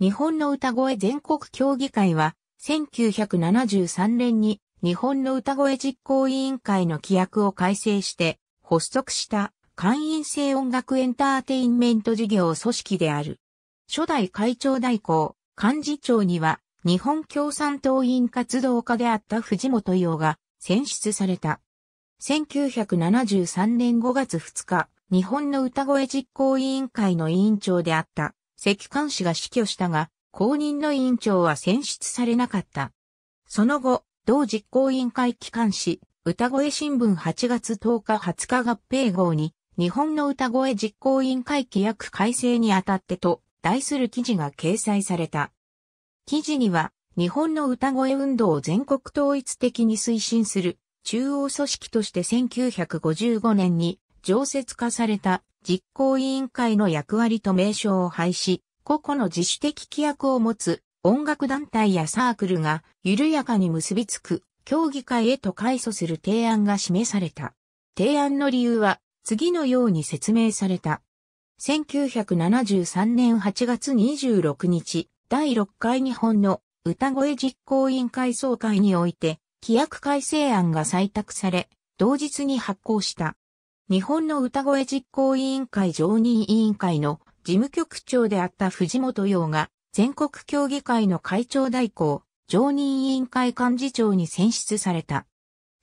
日本の歌声全国協議会は、1973年に日本の歌声実行委員会の規約を改正して発足した会員制音楽エンターテインメント事業組織である。初代会長代行、幹事長には日本共産党員活動家であった藤本洋が選出された。1973年5月2日、日本の歌声実行委員会の委員長であった関官氏が死去したが、公認の委員長は選出されなかった。その後、同実行委員会機関紙、歌声新聞8月10日20日合併号に、日本の歌声実行委員会規約改正にあたってと題する記事が掲載された。記事には、日本の歌声運動を全国統一的に推進する中央組織として1955年に常設化された実行委員会の役割と名称を廃止、個々の自主的規約を持つ音楽団体やサークルが緩やかに結びつく協議会へと改組する提案が示された。提案の理由は次のように説明された。1973年8月26日、第6回日本の歌声実行委員会総会において、規約改正案が採択され、同日に発行した。日本の歌声実行委員会常任委員会の事務局長であった藤本洋が、全国協議会の会長代行、常任委員会幹事長に選出された。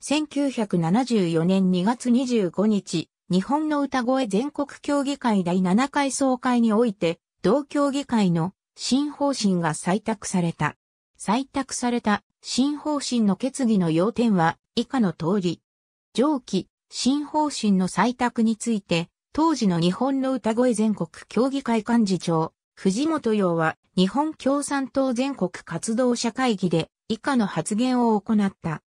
1974年2月25日、日本の歌声全国協議会第7回総会において、同協議会の新方針が採択された。採択された新方針の決議の要点は以下の通り。上記、新方針の採択について、当時の日本の歌声全国協議会幹事長、藤本洋は日本共産党全国活動者会議で以下の発言を行った。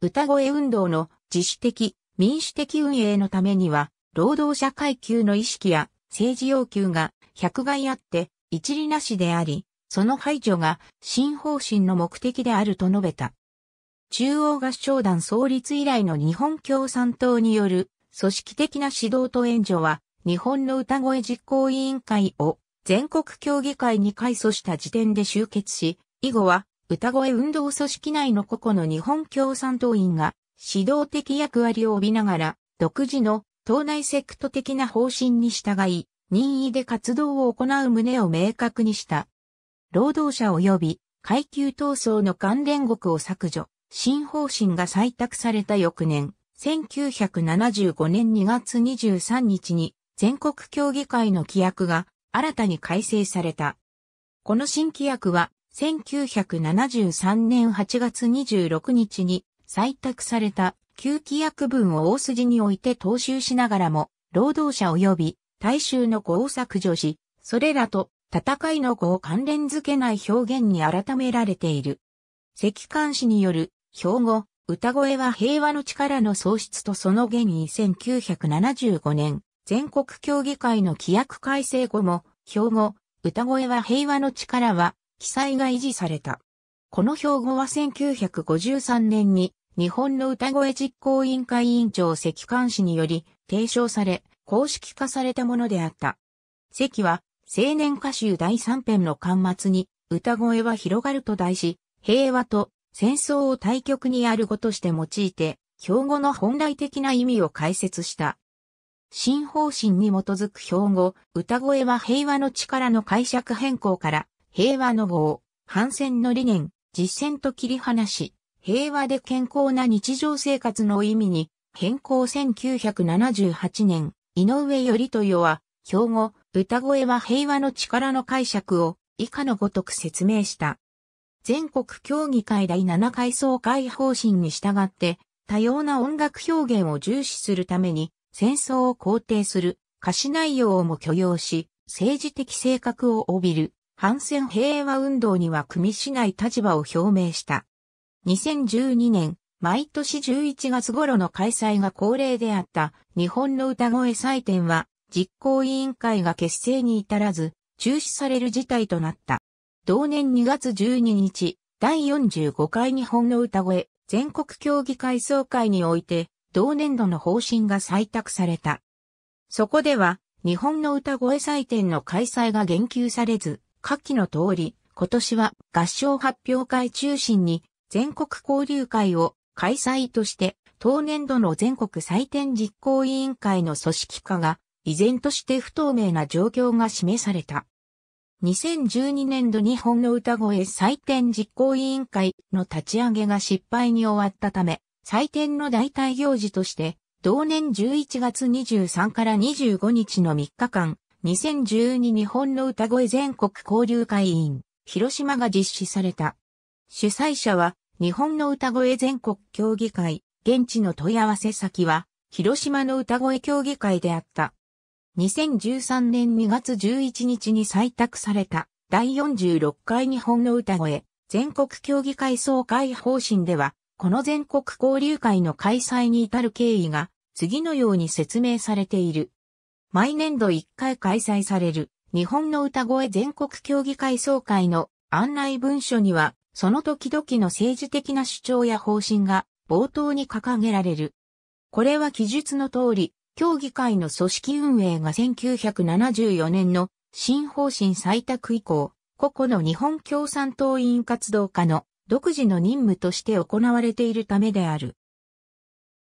歌声運動の自主的、民主的運営のためには、労働者階級の意識や政治要求が百害あって一理なしであり、その排除が新方針の目的であると述べた。中央合唱団創立以来の日本共産党による組織的な指導と援助は、日本の歌声実行委員会を全国協議会に改組した時点で終結し、以後は歌声運動組織内の個々の日本共産党員が指導的役割を帯びながら、独自の党内セクト的な方針に従い、任意で活動を行う旨を明確にした。労働者及び階級闘争の関連国を削除。新方針が採択された翌年、1975年2月23日に全国協議会の規約が新たに改正された。この新規約は1973年8月26日に採択された旧規約文を大筋において踏襲しながらも、労働者及び大衆の語を削除し、それらと戦いの語を関連づけない表現に改められている。石管氏による標語、歌声は平和の力の創出とその現に1975年、全国協議会の規約改正後も、標語、歌声は平和の力は、記載が維持された。この標語は1953年に、日本の歌声実行委員会委員長関関氏により、提唱され、公式化されたものであった。関は、青年歌集第3編の巻末に、歌声は広がると題し、平和と戦争を対極にある語として用いて、標語の本来的な意味を解説した。新方針に基づく標語、歌声は平和の力の解釈変更から、平和の号、反戦の理念、実践と切り離し、平和で健康な日常生活の意味に、変更1978年、井上頼豊は、標語、歌声は平和の力の解釈を、以下のごとく説明した。全国協議会第7回総会方針に従って、多様な音楽表現を重視するために、戦争を肯定する、歌詞内容をも許容し、政治的性格を帯びる、反戦平和運動には組みしない立場を表明した。2012年、毎年11月頃の開催が恒例であった日本の歌声祭典は実行委員会が結成に至らず中止される事態となった。同年2月12日、第45回日本の歌声、全国競技会総会において、同年度の方針が採択された。そこでは、日本の歌声祭典の開催が言及されず、下記の通り、今年は合唱発表会中心に全国交流会を開催として、当年度の全国祭典実行委員会の組織化が、依然として不透明な状況が示された。2012年度日本の歌声採点実行委員会の立ち上げが失敗に終わったため、採点の代替行事として、同年11月23から25日の3日間、2012日本の歌声全国交流会委員、広島が実施された。主催者は、日本の歌声全国協議会、現地の問い合わせ先は、広島の歌声協議会であった。2013年2月11日に採択された第46回日本の歌声全国競技会総会方針では、この全国交流会の開催に至る経緯が次のように説明されている。毎年度1回開催される日本の歌声全国競技会総会の案内文書には、その時々の政治的な主張や方針が冒頭に掲げられる。これは記述の通り、協議会の組織運営が1974年の新方針採択以降、個々の日本共産党委員活動家の独自の任務として行われているためである。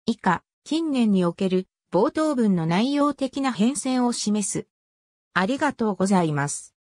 以下、近年における冒頭文の内容的な変遷を示す。ありがとうございます。